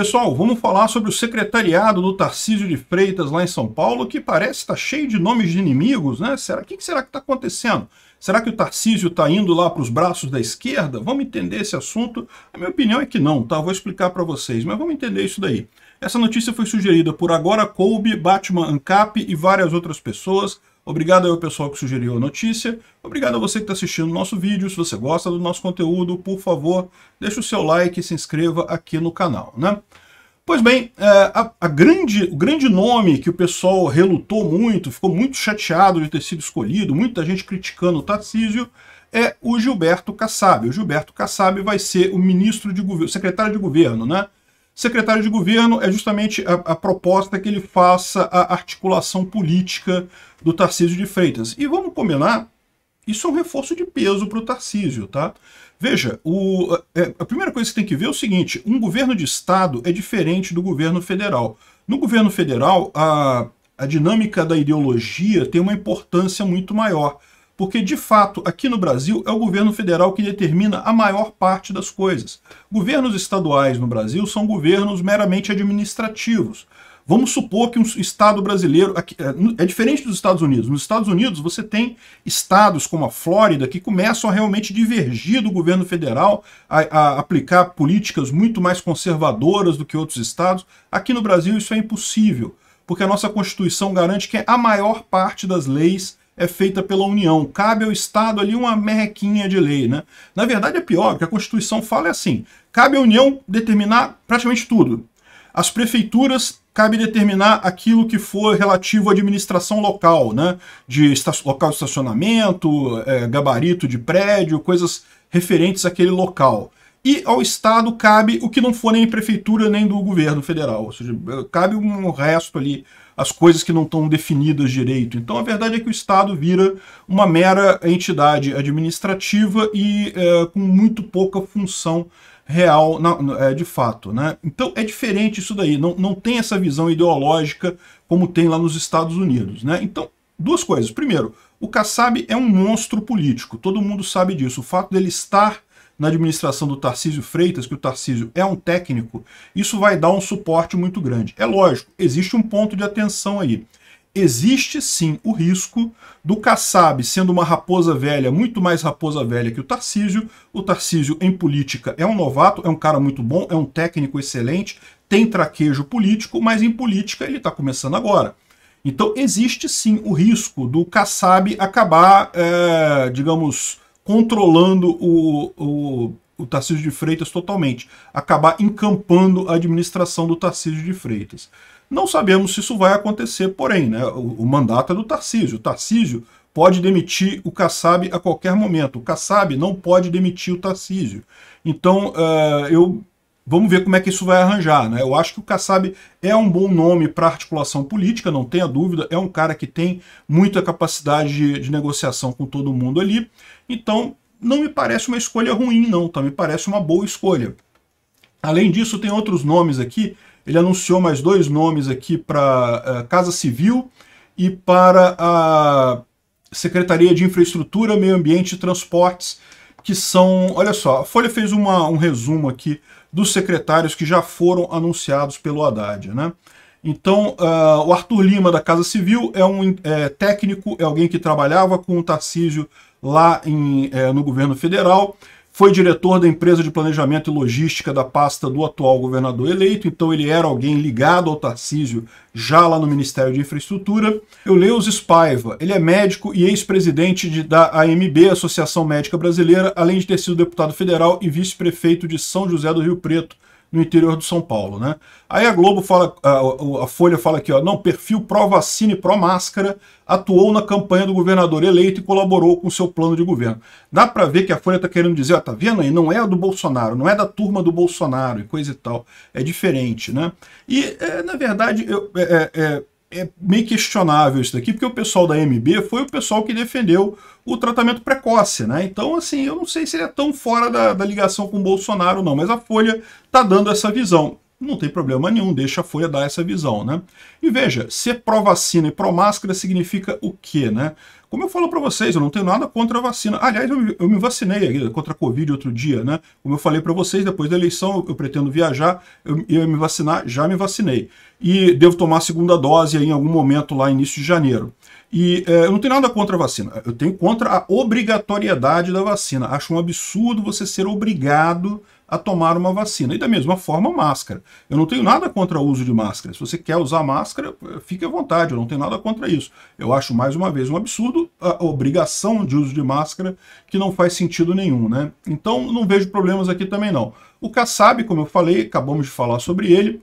Pessoal, vamos falar sobre o secretariado do Tarcísio de Freitas lá em São Paulo, que parece estar tá cheio de nomes de inimigos, né? Será, o que, que será que está acontecendo? Será que o Tarcísio está indo lá para os braços da esquerda? Vamos entender esse assunto? A minha opinião é que não, tá? Vou explicar para vocês, mas vamos entender isso daí. Essa notícia foi sugerida por Agora Colby, Batman Ancap e várias outras pessoas. Obrigado ao pessoal que sugeriu a notícia. Obrigado a você que está assistindo o nosso vídeo. Se você gosta do nosso conteúdo, por favor, deixe o seu like e se inscreva aqui no canal. Né? Pois bem, é, a, a grande, o grande nome que o pessoal relutou muito, ficou muito chateado de ter sido escolhido, muita gente criticando o Tarcísio, é o Gilberto Kassab. O Gilberto Kassab vai ser o ministro de governo, secretário de governo, né? Secretário de governo é justamente a, a proposta que ele faça a articulação política do Tarcísio de Freitas. E vamos combinar, isso é um reforço de peso para o Tarcísio, tá? Veja, o, é, a primeira coisa que tem que ver é o seguinte: um governo de Estado é diferente do governo federal. No governo federal, a, a dinâmica da ideologia tem uma importância muito maior. Porque, de fato, aqui no Brasil é o governo federal que determina a maior parte das coisas. Governos estaduais no Brasil são governos meramente administrativos. Vamos supor que um Estado brasileiro. É, é diferente dos Estados Unidos. Nos Estados Unidos, você tem estados como a Flórida que começam a realmente divergir do governo federal, a, a aplicar políticas muito mais conservadoras do que outros estados. Aqui no Brasil, isso é impossível, porque a nossa Constituição garante que é a maior parte das leis é feita pela União. Cabe ao Estado ali uma merrequinha de lei, né? Na verdade é pior, porque a Constituição fala é assim, cabe à União determinar praticamente tudo. As prefeituras cabe determinar aquilo que for relativo à administração local, né? De local de estacionamento, é, gabarito de prédio, coisas referentes àquele local. E ao Estado cabe o que não for nem prefeitura nem do governo federal, ou seja, cabe um resto ali as coisas que não estão definidas direito. Então a verdade é que o Estado vira uma mera entidade administrativa e é, com muito pouca função real na, é, de fato. Né? Então é diferente isso daí, não, não tem essa visão ideológica como tem lá nos Estados Unidos. Né? Então, duas coisas. Primeiro, o Kassab é um monstro político, todo mundo sabe disso. O fato dele estar na administração do Tarcísio Freitas, que o Tarcísio é um técnico, isso vai dar um suporte muito grande. É lógico, existe um ponto de atenção aí. Existe sim o risco do Kassab sendo uma raposa velha, muito mais raposa velha que o Tarcísio. O Tarcísio, em política, é um novato, é um cara muito bom, é um técnico excelente, tem traquejo político, mas em política ele está começando agora. Então existe sim o risco do Kassab acabar, é, digamos, controlando o, o, o Tarcísio de Freitas totalmente, acabar encampando a administração do Tarcísio de Freitas. Não sabemos se isso vai acontecer, porém, né, o, o mandato é do Tarcísio. O Tarcísio pode demitir o Kassab a qualquer momento. O Kassab não pode demitir o Tarcísio. Então, uh, eu Vamos ver como é que isso vai arranjar. Né? Eu acho que o Kassab é um bom nome para articulação política, não tenha dúvida. É um cara que tem muita capacidade de, de negociação com todo mundo ali. Então, não me parece uma escolha ruim, não. Tá? Me parece uma boa escolha. Além disso, tem outros nomes aqui. Ele anunciou mais dois nomes aqui para a eh, Casa Civil e para a Secretaria de Infraestrutura, Meio Ambiente e Transportes que são, olha só, a Folha fez uma, um resumo aqui dos secretários que já foram anunciados pelo Haddad, né? Então, uh, o Arthur Lima, da Casa Civil, é um é, técnico, é alguém que trabalhava com o Tarcísio lá em, é, no governo federal. Foi diretor da empresa de planejamento e logística da pasta do atual governador eleito, então ele era alguém ligado ao Tarcísio já lá no Ministério de Infraestrutura. Euleus Spaiva, ele é médico e ex-presidente da AMB, Associação Médica Brasileira, além de ter sido deputado federal e vice-prefeito de São José do Rio Preto no interior de São Paulo. Né? Aí a Globo fala, a, a Folha fala aqui, ó, não, perfil pró-vacina e pró-máscara atuou na campanha do governador eleito e colaborou com o seu plano de governo. Dá para ver que a Folha está querendo dizer, ó, tá vendo aí, não é do Bolsonaro, não é da turma do Bolsonaro e coisa e tal, é diferente. né? E, é, na verdade, eu, é, é, é meio questionável isso daqui, porque o pessoal da MB foi o pessoal que defendeu o tratamento precoce, né? Então, assim, eu não sei se ele é tão fora da, da ligação com o Bolsonaro, não, mas a Folha tá dando essa visão não tem problema nenhum, deixa a Folha dar essa visão, né? E veja, ser pró-vacina e pró-máscara significa o quê, né? Como eu falo para vocês, eu não tenho nada contra a vacina. Aliás, eu, eu me vacinei contra a Covid outro dia, né? Como eu falei para vocês, depois da eleição eu pretendo viajar, eu, eu me vacinar, já me vacinei. E devo tomar a segunda dose aí, em algum momento lá início de janeiro. E é, eu não tenho nada contra a vacina, eu tenho contra a obrigatoriedade da vacina. Acho um absurdo você ser obrigado a tomar uma vacina. E da mesma forma, máscara. Eu não tenho nada contra o uso de máscara. Se você quer usar máscara, eh, fique à vontade, eu não tenho nada contra isso. Eu acho, mais uma vez, um absurdo a obrigação de uso de máscara que não faz sentido nenhum, né? Então, não vejo problemas aqui também, não. O Kassab, como eu falei, acabamos de falar sobre ele,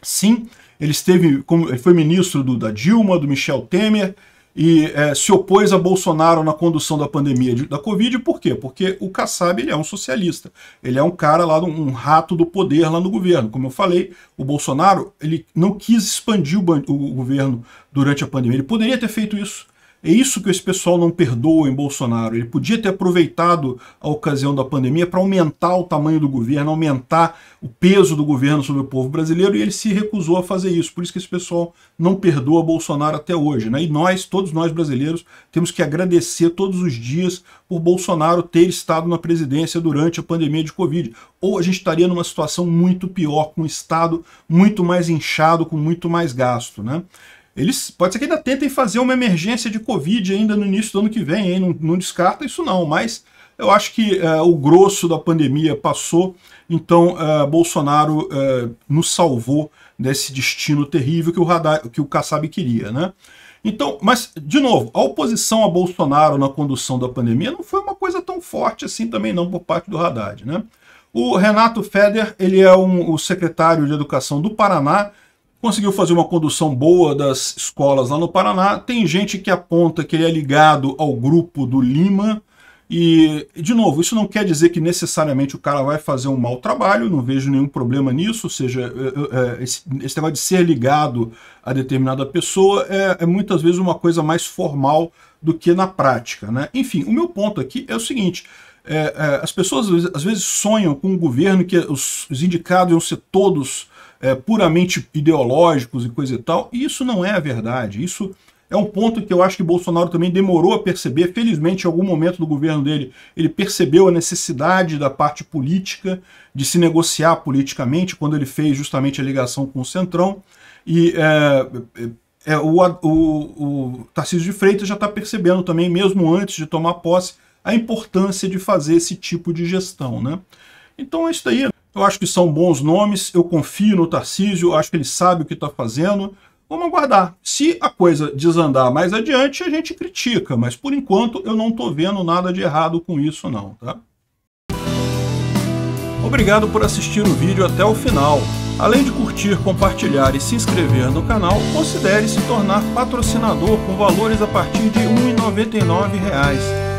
sim, ele esteve, como, ele foi ministro do, da Dilma, do Michel Temer, e é, se opôs a Bolsonaro na condução da pandemia de, da Covid, por quê? Porque o Kassab ele é um socialista, ele é um cara lá, um rato do poder lá no governo. Como eu falei, o Bolsonaro ele não quis expandir o, o governo durante a pandemia, ele poderia ter feito isso, é isso que esse pessoal não perdoa em Bolsonaro. Ele podia ter aproveitado a ocasião da pandemia para aumentar o tamanho do governo, aumentar o peso do governo sobre o povo brasileiro, e ele se recusou a fazer isso. Por isso que esse pessoal não perdoa Bolsonaro até hoje. Né? E nós, todos nós brasileiros, temos que agradecer todos os dias por Bolsonaro ter estado na presidência durante a pandemia de Covid. Ou a gente estaria numa situação muito pior, com um Estado muito mais inchado, com muito mais gasto. Né? Eles, pode ser que ainda tentem fazer uma emergência de Covid ainda no início do ano que vem, hein? Não, não descarta isso não, mas eu acho que uh, o grosso da pandemia passou, então uh, Bolsonaro uh, nos salvou desse destino terrível que o, radar, que o Kassab queria, né? Então, mas, de novo, a oposição a Bolsonaro na condução da pandemia não foi uma coisa tão forte assim também não por parte do Haddad, né? O Renato Feder, ele é um, o secretário de Educação do Paraná, conseguiu fazer uma condução boa das escolas lá no Paraná. Tem gente que aponta que ele é ligado ao grupo do Lima. E, de novo, isso não quer dizer que necessariamente o cara vai fazer um mau trabalho, não vejo nenhum problema nisso, ou seja, é, é, é, esse, negócio de ser ligado a determinada pessoa é, é muitas vezes uma coisa mais formal do que na prática. Né? Enfim, o meu ponto aqui é o seguinte, é, é, as pessoas às vezes sonham com um governo que os, os indicados iam ser todos é, puramente ideológicos e coisa e tal. E isso não é a verdade. Isso é um ponto que eu acho que Bolsonaro também demorou a perceber. Felizmente, em algum momento do governo dele, ele percebeu a necessidade da parte política de se negociar politicamente, quando ele fez justamente a ligação com o Centrão. E é, é, é o, o, o Tarcísio de Freitas já está percebendo também, mesmo antes de tomar posse, a importância de fazer esse tipo de gestão. Né? Então é isso daí. Eu acho que são bons nomes, eu confio no Tarcísio, acho que ele sabe o que está fazendo. Vamos aguardar. Se a coisa desandar mais adiante, a gente critica, mas por enquanto eu não estou vendo nada de errado com isso não, tá? Obrigado por assistir o vídeo até o final. Além de curtir, compartilhar e se inscrever no canal, considere se tornar patrocinador com valores a partir de R$ 1,99